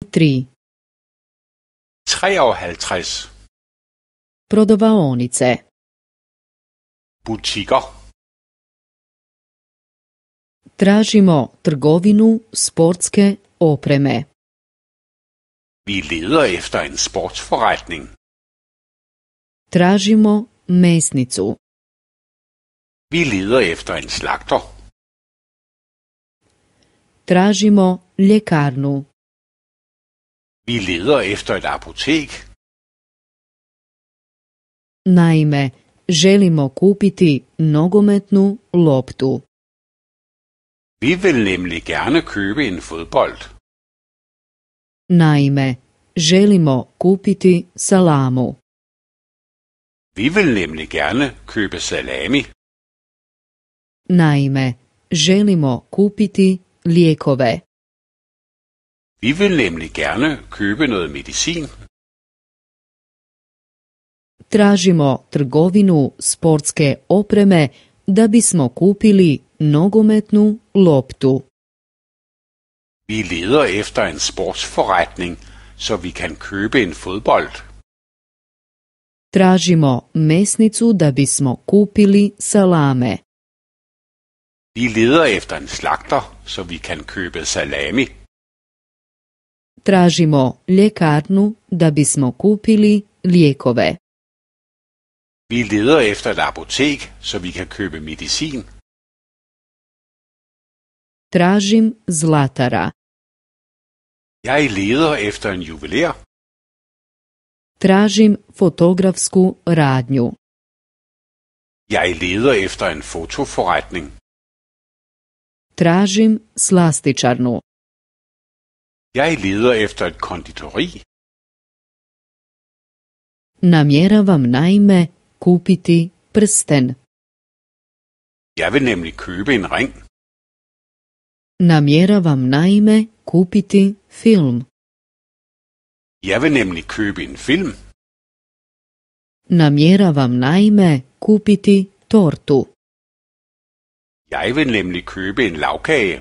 53 Prodovaonice Butika Tražimo trgovinu sportske opreme. Vi leder efter en sportsforretning. Tražimo mesnicu. Vi leder efter en slakter. Tražimo ljekarnu. Vi leder efter et apotek. Naime, želimo kupiti nogometnu loptu. Vi vil nemlig gerne købe en fodbold. Naime, želimo kupiti salamu. Vi vil nemlig gerne købe salami. Naime, želimo kupiti lijekove. Vi vil nemlig gerne købe noget medicin. Tražimo trgovinu sportske opreme da bismo kupili nogometnu loptu. Vi leder efter en sportsforretning, så vi kan købe en fodbold. Tražimo mesnicu da bismo kupili salame. Vi leder efter en slagter, så vi kan købe salami. Tražimo ljekarnu da bismo kupili lijekove. Vi leder efter et apotek, så vi kan købe medicin. Tražim zlatara. Jeg leder efter en juveler. Tražim fotografsku radnju. Jeg leder efter en fotoforretning. Tražim slastičarnu. Jeg leder efter et konditori. Namjeravam najme kupiti prsten. Jeg vil nemlig købe en ring. Namjeravam najme kupiti film. Jeg vil nemlig købe en film. Namjeravam najme kupiti tortu. Jeg vil nemlig købe en lavkage.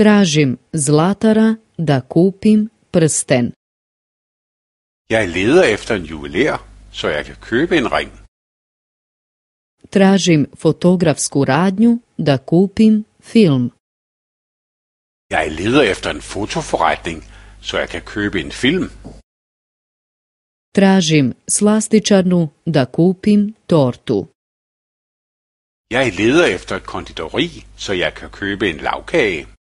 Tražim zlatara da kupim prsten. Jeg leder efter en juveler, så jeg kan købe en ring. Tražim fotografsku radnju da kupim film. Jeg leder efter en fotoforretning, så jeg kan købe en film. Tražim slastičarnu da kupim tortu. Jeg leder efter et konditori, så jeg kan købe en lavkage.